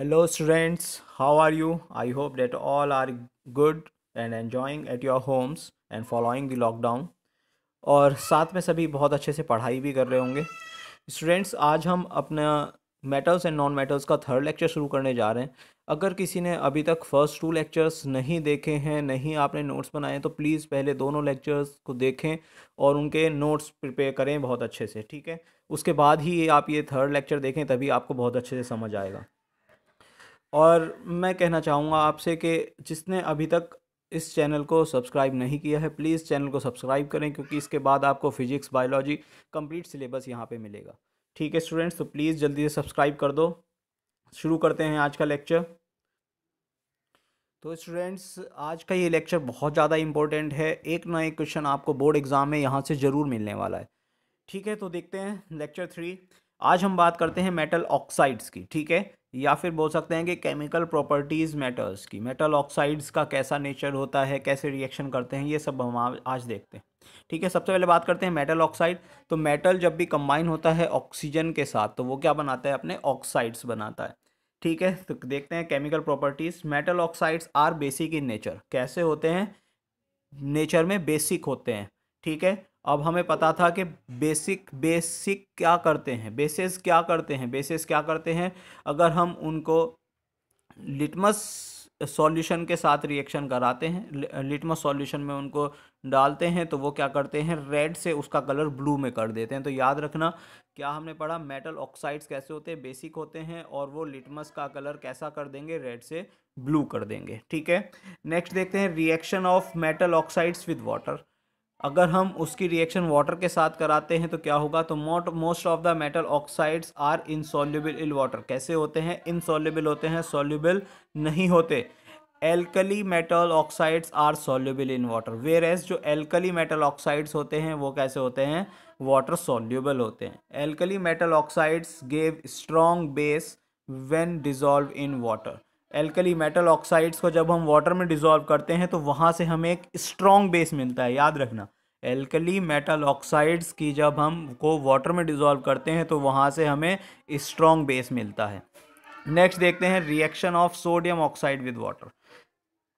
hello students how are you i hope that all are good and enjoying at your homes and following the lockdown और साथ में सभी बहुत अच्छे से पढ़ाई भी कर रहे होंगे स्टूडेंट्स आज हम अपना मेटल्स एंड नॉन मेटल्स का थर्ड लेक्चर शुरू करने जा रहे हैं अगर किसी ने अभी तक फर्स्ट टू लेक्चर्स नहीं देखे हैं नहीं आपने नोट्स बनाए तो प्लीज़ पहले दोनों लेक्चर्स को देखें और उनके नोट्स प्रिपेयर करें बहुत अच्छे से ठीक है उसके बाद ही आप ये थर्ड लेक्चर देखें तभी आपको बहुत अच्छे से समझ आएगा और मैं कहना चाहूँगा आपसे कि जिसने अभी तक इस चैनल को सब्सक्राइब नहीं किया है प्लीज़ चैनल को सब्सक्राइब करें क्योंकि इसके बाद आपको फिजिक्स बायोलॉजी कंप्लीट सिलेबस यहाँ पे मिलेगा ठीक है स्टूडेंट्स तो प्लीज़ जल्दी से सब्सक्राइब कर दो शुरू करते हैं आज का लेक्चर तो स्टूडेंट्स आज का ये लेक्चर बहुत ज़्यादा इंपॉर्टेंट है एक ना एक क्वेश्चन आपको बोर्ड एग्ज़ाम में यहाँ से ज़रूर मिलने वाला है ठीक है तो देखते हैं लेक्चर थ्री आज हम बात करते हैं मेटल ऑक्साइड्स की ठीक है या फिर बोल सकते हैं कि केमिकल प्रॉपर्टीज़ मेटल्स की मेटल ऑक्साइड्स का कैसा नेचर होता है कैसे रिएक्शन करते हैं ये सब हम आज देखते हैं ठीक है सबसे पहले बात करते हैं मेटल ऑक्साइड तो मेटल जब भी कंबाइन होता है ऑक्सीजन के साथ तो वो क्या बनाता है अपने ऑक्साइड्स बनाता है ठीक है तो देखते हैं chemical properties metal oxides are basic in nature कैसे होते हैं नेचर में बेसिक होते हैं ठीक है अब हमें पता था कि बेसिक बेसिक क्या करते हैं बेसिस क्या करते हैं बेसिस क्या करते हैं अगर हम उनको लिटमस सॉल्यूशन के साथ रिएक्शन कराते हैं लिटमस सॉल्यूशन में उनको डालते हैं तो वो क्या करते हैं रेड से उसका कलर ब्लू में कर देते हैं तो याद रखना क्या हमने पढ़ा मेटल ऑक्साइड्स कैसे होते हैं बेसिक होते हैं और वो लिटमस का कलर कैसा कर देंगे रेड से ब्लू कर देंगे ठीक है नेक्स्ट देखते हैं reaction of metal oxides with water अगर हम उसकी रिएक्शन वाटर के साथ कराते हैं तो क्या होगा तो mo most of the metal oxides are insoluble in water कैसे होते हैं इनसॉल्यूबल होते हैं सॉल्यूबल नहीं होते alkali metal oxides are soluble in water whereas जो एल्कली मेटल ऑक्साइड्स होते हैं वो कैसे होते हैं वाटर सॉल्यूबल होते हैं alkali metal oxides gave strong base when dissolve in water alkali metal oxides को जब हम वाटर में डिजोल्व करते हैं तो वहाँ से हमें एक स्ट्रॉन्ग बेस मिलता है याद रखना एल्कली मेटल ऑक्साइड्स की जब हम को वाटर में डिजोल्व करते हैं तो वहाँ से हमें स्ट्रॉन्ग बेस मिलता है नेक्स्ट देखते हैं reaction of sodium oxide with water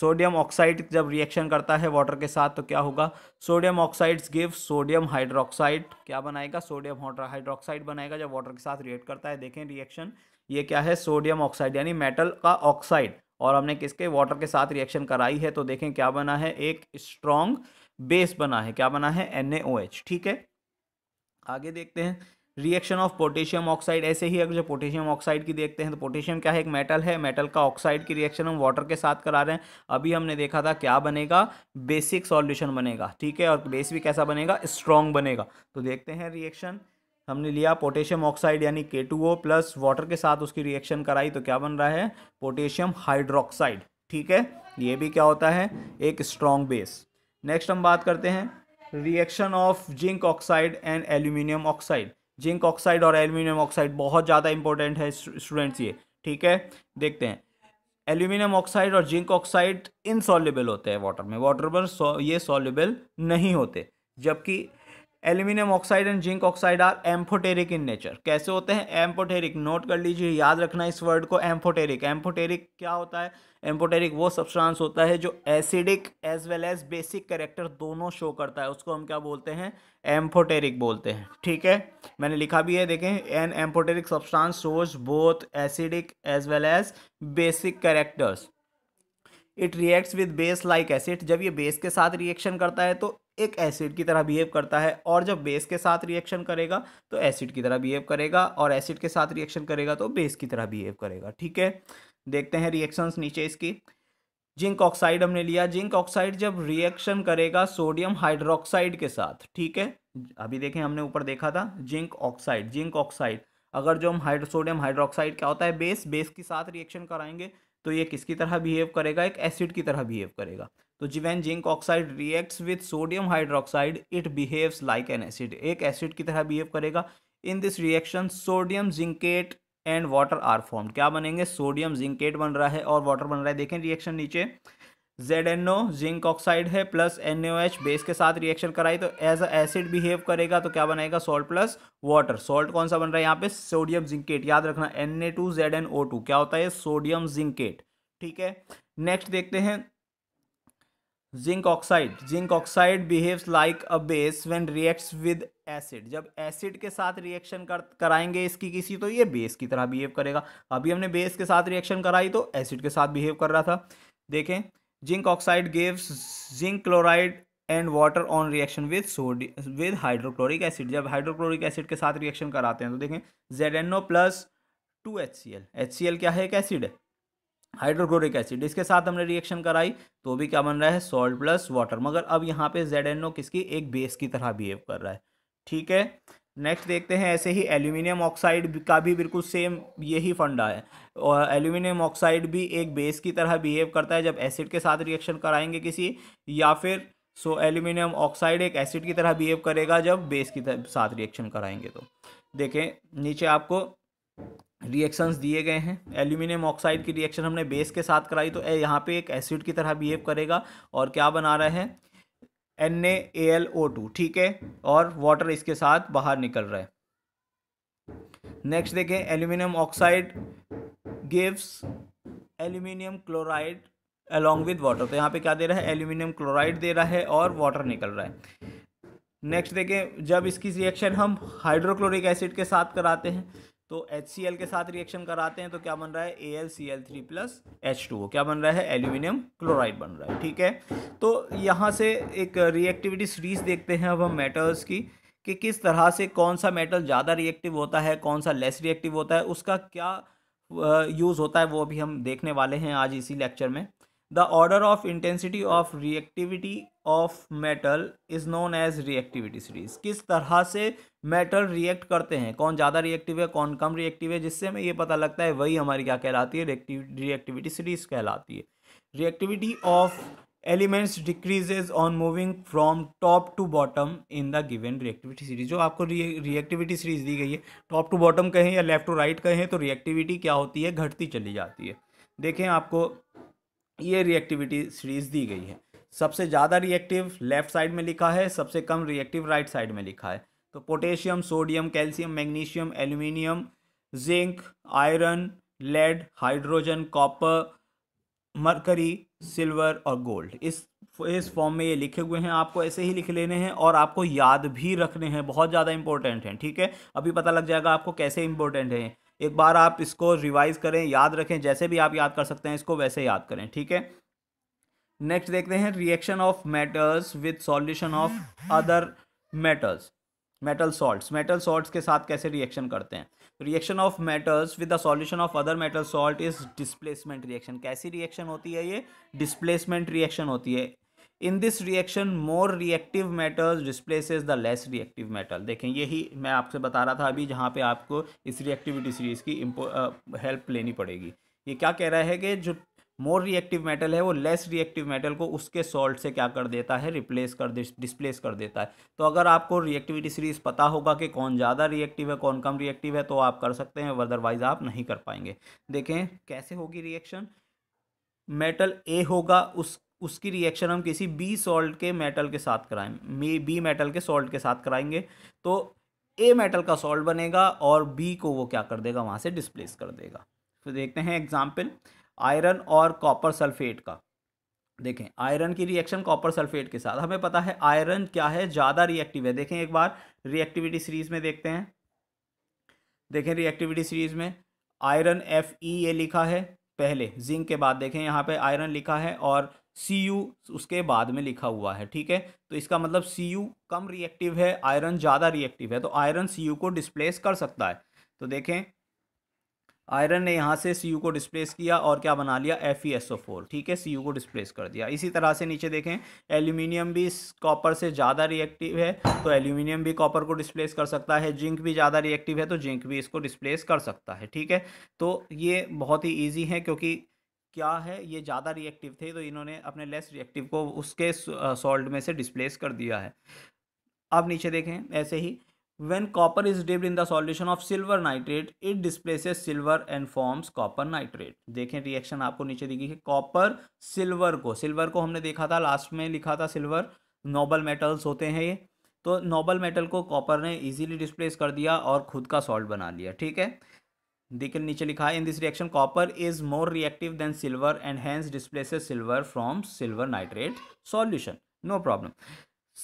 sodium oxide जब रिएक्शन करता है वाटर के साथ तो क्या होगा sodium oxides give sodium hydroxide क्या बनाएगा सोडियम हाइड्रोक्साइड बनाएगा जब वाटर के साथ रिएक्ट करता है देखें रिएक्शन ये क्या है सोडियम ऑक्साइड यानी मेटल का ऑक्साइड और हमने किसके वाटर के साथ रिएक्शन कराई है तो देखें क्या बना है एक स्ट्रॉन्ग बेस बना है क्या बना है एन ठीक है आगे देखते हैं रिएक्शन ऑफ पोटेशियम ऑक्साइड ऐसे ही अगर जो पोटेशियम ऑक्साइड की देखते हैं तो पोटेशियम क्या है एक मेटल है मेटल का ऑक्साइड की रिएक्शन हम वाटर के साथ करा रहे हैं अभी हमने देखा था क्या बनेगा बेसिक सॉल्यूशन बनेगा ठीक है और बेस भी कैसा बनेगा स्ट्रॉन्ग बनेगा तो देखते हैं रिएक्शन हमने लिया पोटेशियम ऑक्साइड यानी के टू ओ प्लस वाटर के साथ उसकी रिएक्शन कराई तो क्या बन रहा है पोटेशियम हाइड्रोक्साइड ठीक है ये भी क्या होता है एक स्ट्रॉन्ग बेस नेक्स्ट हम बात करते हैं reaction of zinc oxide and aluminium oxide zinc oxide और एल्यूमिनियम ऑक्साइड बहुत ज़्यादा इंपॉर्टेंट है स्टूडेंट्स ये ठीक है देखते हैं एल्यूमिनियम ऑक्साइड और जिंक ऑक्साइड इनसॉल्युबल होते हैं वाटर में वाटर पर ये सॉल्युबल नहीं होते जबकि aluminium oxide and zinc oxide are amphoteric in nature कैसे होते हैं एम्फोटेरिक नोट कर लीजिए याद रखना इस वर्ड को एम्फोटेरिक एम्फोटेरिक क्या होता है एम्फोटेरिक वो सब्सटेंस होता है जो acidic as well as basic character दोनों शो करता है उसको हम क्या बोलते हैं एम्फोटेरिक बोलते हैं ठीक है मैंने लिखा भी है देखें an amphoteric substance shows both acidic as well as basic characters it reacts with base like acid जब ये बेस के साथ रिएक्शन करता है तो एक एसिड की तरह बिहेव करता है और जब बेस के साथ रिएक्शन करेगा तो एसिड की तरह बिहेव करेगा और एसिड के साथ रिएक्शन करेगा तो बेस की तरह बिहेव करेगा ठीक है देखते हैं रिएक्शंस नीचे इसकी जिंक ऑक्साइड हमने लिया जिंक ऑक्साइड जब रिएक्शन करेगा सोडियम हाइड्रोक्साइड के साथ ठीक है अभी देखें हमने ऊपर देखा था जिंक ऑक्साइड जिंक ऑक्साइड अगर जो हम हाइड्रो सोडियम हाइड्रोक्साइड क्या होता है बेस बेस के साथ रिएक्शन कराएंगे तो ये किसकी तरह बिहेव करेगा एक एसिड की तरह बिहेव करेगा तो given zinc oxide reacts with sodium hydroxide it behaves like an acid एक एसिड की तरह बिहेव करेगा in this reaction sodium zincate and water are form क्या बनेंगे सोडियम जिंकेट बन रहा है और वाटर बन रहा है देखें रिएक्शन नीचे Z N O zinc oxide है प्लस एन एच बेस के साथ रिएक्शन कराई तो एज अ एसिड बिहेव करेगा तो क्या बनाएगा सॉल्ट प्लस वाटर सॉल्ट कौन सा बन रहा है यहाँ पे सोडियम जिंकेट याद रखना N A two Z N O two क्या होता है सोडियम जिंकेट ठीक है नेक्स्ट देखते हैं zinc oxide zinc oxide behaves like a base when reacts with acid जब एसिड के साथ रिएक्शन कर कराएंगे इसकी किसी तो ये बेस की तरह बिहेव करेगा अभी हमने बेस के साथ रिएक्शन कराई तो एसिड के साथ बिहेव कर रहा था देखें zinc oxide gives zinc chloride and water on reaction with sodium with hydrochloric acid जब हाइड्रोक्लोरिक एसिड के साथ रिएक्शन कराते हैं तो देखें Z N O plus two H C L H C L क्या है एक एसिड हाइड्रोक्लोरिक एसिड इसके साथ हमने रिएक्शन कराई तो भी क्या बन रहा है सॉल्ट प्लस वाटर मगर अब यहाँ पे जेड एन ओ किसकी एक बेस की तरह बिहेव कर रहा है ठीक है नेक्स्ट देखते हैं ऐसे ही एल्यूमिनियम ऑक्साइड का भी बिल्कुल सेम यही फंडा है और एल्यूमिनियम ऑक्साइड भी एक बेस की तरह बिहेव करता है जब एसिड के साथ रिएक्शन कराएंगे किसी या फिर सो एल्यूमिनियम ऑक्साइड एक एसिड की तरह बिहेव करेगा जब बेस की साथ रिएक्शन कराएंगे तो देखें नीचे आपको रिएक्शंस दिए गए हैं एल्यूमिनियम ऑक्साइड की रिएक्शन हमने बेस के साथ कराई तो यहाँ पे एक एसिड की तरह बिहेव करेगा और क्या बना रहा है N A L O two ठीक है और वाटर इसके साथ बाहर निकल रहा है नेक्स्ट देखें aluminium oxide gives aluminium chloride along with water तो यहाँ पे क्या दे रहा है एल्यूमिनियम क्लोराइड दे रहा है और वाटर निकल रहा है नेक्स्ट देखें जब इसकी रिएक्शन हम हाइड्रोक्लोरिक एसिड के साथ कराते हैं तो एच के साथ रिएक्शन कराते हैं तो क्या बन रहा है A L C L three plus H two क्या बन रहा है एल्यूमिनियम क्लोराइड बन रहा है ठीक है तो यहाँ से एक रिएक्टिविटी सीरीज देखते हैं अब हम मेटल्स की कि किस तरह से कौन सा मेटल ज़्यादा रिएक्टिव होता है कौन सा लेस रिएक्टिव होता है उसका क्या यूज़ होता है वो अभी हम देखने वाले हैं आज इसी लेक्चर में the order of intensity of reactivity of metal is known as reactivity series किस तरह से मेटल रिएक्ट करते हैं कौन ज़्यादा रिएक्टिव है कौन कम रिएक्टिव है जिससे हमें ये पता लगता है वही हमारी क्या कहलाती है रिएक्टिविटी सीरीज कहलाती है reactivity of elements decreases on moving from top to bottom in the given reactivity series जो आपको रिएक्टिविटी सीरीज दी गई है टॉप टू बॉटम कहें या लेफ्ट टू राइट कहें तो रिएक्टिविटी क्या होती है घटती चली जाती है देखें आपको ये रिएक्टिविटी सीरीज दी गई है सबसे ज़्यादा रिएक्टिव लेफ्ट साइड में लिखा है सबसे कम रिएक्टिव राइट साइड में लिखा है तो potassium sodium calcium magnesium aluminium zinc iron lead hydrogen copper mercury silver और गोल्ड इस इस फॉर्म में ये लिखे हुए हैं आपको ऐसे ही लिख लेने हैं और आपको याद भी रखने हैं बहुत ज़्यादा इंपॉर्टेंट हैं ठीक है अभी पता लग जाएगा आपको कैसे इंपॉर्टेंट हैं एक बार आप इसको रिवाइज करें याद रखें जैसे भी आप याद कर सकते हैं इसको वैसे याद करें ठीक है नेक्स्ट देखते हैं reaction of metals with solution of other metals metal salts metal salts के साथ कैसे रिएक्शन करते हैं reaction of metals with the solution of other metal salt is displacement reaction कैसी रिएक्शन होती है ये डिस्प्लेसमेंट रिएक्शन होती है in this reaction more reactive metals displaces the less reactive metal देखें यही मैं आपसे बता रहा था अभी जहाँ पे आपको इस रिएक्टिविटी सीरीज़ की हेल्प लेनी पड़ेगी ये क्या कह रहा है कि जो मोर रिएक्टिव मेटल है वो लेस रिएक्टिव मेटल को उसके सॉल्ट से क्या कर देता है रिप्लेस कर डिस्प्लेस कर देता है तो अगर आपको रिएक्टिविटी सीरीज पता होगा कि कौन ज़्यादा रिएक्टिव है कौन कम रिएक्टिव है तो आप कर सकते हैं अदरवाइज आप नहीं कर पाएंगे देखें कैसे होगी रिएक्शन मेटल ए होगा उस उसकी रिएक्शन हम किसी बी सॉल्ट के मेटल के साथ कराएं बी मेटल के सॉल्ट के साथ कराएंगे तो ए मेटल का सॉल्ट बनेगा और बी को वो क्या कर देगा वहाँ से डिस्प्लेस कर देगा तो देखते हैं एग्जाम्पल आयरन और कॉपर सल्फेट का देखें आयरन की रिएक्शन कॉपर सल्फेट के साथ हमें पता है आयरन क्या है ज़्यादा रिएक्टिव है देखें एक बार रिएक्टिविटी सीरीज में देखते हैं देखें रिएक्टिविटी सीरीज में आयरन एफ ई ये लिखा है पहले जिंक के बाद देखें यहाँ पे आयरन लिखा है और सी यू उसके बाद में लिखा हुआ है ठीक है तो इसका मतलब सी यू कम रिएक्टिव है आयरन ज़्यादा रिएक्टिव है तो आयरन सी यू को डिस्प्लेस कर सकता है तो देखें आयरन ने यहाँ से सी यू को डिस्प्लेस किया और क्या बना लिया F E S O four ठीक है सी यू को डिस्प्लेस कर दिया इसी तरह से नीचे देखें एल्यूमिनियम भी कॉपर से ज़्यादा रिएक्टिव है तो एल्यूमिनियम भी कॉपर को डिस्प्लेस कर सकता है जिंक भी ज़्यादा रिएक्टिव है तो जिंक भी इसको डिस्प्लेस कर सकता है ठीक है तो ये बहुत ही ईजी है क्योंकि क्या है ये ज़्यादा रिएक्टिव थे तो इन्होंने अपने लेस रिएक्टिव को उसके सॉल्ट में से डिस्प्लेस कर दिया है अब नीचे देखें ऐसे ही when copper is dipped in the solution of silver nitrate it displaces silver and forms copper nitrate देखें रिएक्शन आपको नीचे दिखी है कॉपर सिल्वर को सिल्वर को हमने देखा था लास्ट में लिखा था सिल्वर नोबल मेटल्स होते हैं ये तो नोबल मेटल को कॉपर ने इजीली डिस्प्लेस कर दिया और खुद का सॉल्ट बना लिया ठीक है देखिए नीचे लिखा है in this reaction copper is more reactive than silver and hence displaces silver from silver nitrate solution no problem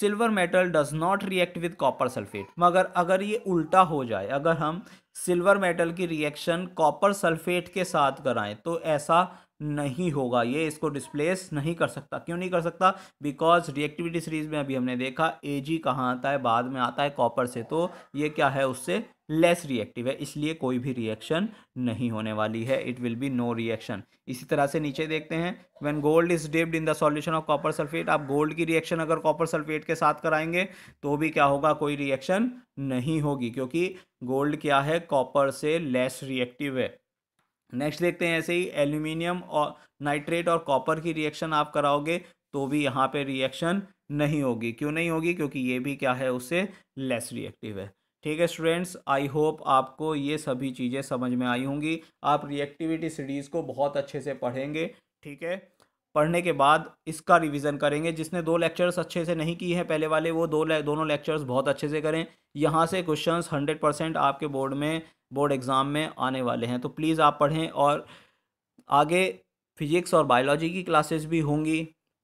silver metal does not react with copper sulphate मगर अगर ये उल्टा हो जाए अगर हम सिल्वर मेटल की रिएक्शन कॉपर सल्फेट के साथ कराएं तो ऐसा नहीं होगा ये इसको डिस्प्लेस नहीं कर सकता क्यों नहीं कर सकता बिकॉज रिएक्टिविटी सीरीज में अभी हमने देखा ए जी कहाँ आता है बाद में आता है कॉपर से तो ये क्या है उससे लेस रिएक्टिव है इसलिए कोई भी रिएक्शन नहीं होने वाली है it will be no reaction इसी तरह से नीचे देखते हैं when gold is dipped in the solution of copper sulphate आप गोल्ड की रिएक्शन अगर कॉपर सल्फेट के साथ कराएंगे तो भी क्या होगा कोई रिएक्शन नहीं होगी क्योंकि गोल्ड क्या है कॉपर से लेस रिएक्टिव है नेक्स्ट देखते हैं ऐसे ही एल्यूमिनियम और नाइट्रेट और कॉपर की रिएक्शन आप कराओगे तो भी यहाँ पे रिएक्शन नहीं होगी क्यों नहीं होगी क्योंकि ये भी क्या है उससे लेस रिएक्टिव है ठीक है स्टूडेंट्स आई होप आपको ये सभी चीज़ें समझ में आई होंगी आप रिएक्टिविटी सीरीज़ को बहुत अच्छे से पढ़ेंगे ठीक है पढ़ने के बाद इसका रिवीजन करेंगे जिसने दो लेक्चर्स अच्छे से नहीं किए हैं पहले वाले वो दो ले, दोनों लेक्चर्स बहुत अच्छे से करें यहाँ से क्वेश्चंस हंड्रेड परसेंट आपके बोर्ड में बोर्ड एग्ज़ाम में आने वाले हैं तो प्लीज़ आप पढ़ें और आगे फिजिक्स और बायोलॉजी की क्लासेस भी होंगी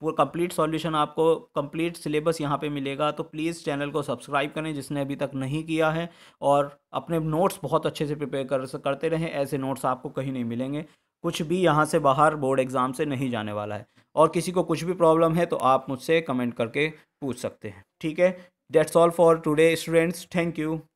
वो कंप्लीट सॉल्यूशन आपको कंप्लीट सिलेबस यहाँ पे मिलेगा तो प्लीज़ चैनल को सब्सक्राइब करें जिसने अभी तक नहीं किया है और अपने नोट्स बहुत अच्छे से प्रिपेयर कर करते रहें ऐसे नोट्स आपको कहीं नहीं मिलेंगे कुछ भी यहाँ से बाहर बोर्ड एग्ज़ाम से नहीं जाने वाला है और किसी को कुछ भी प्रॉब्लम है तो आप मुझसे कमेंट करके पूछ सकते हैं ठीक है that's all for today students thank you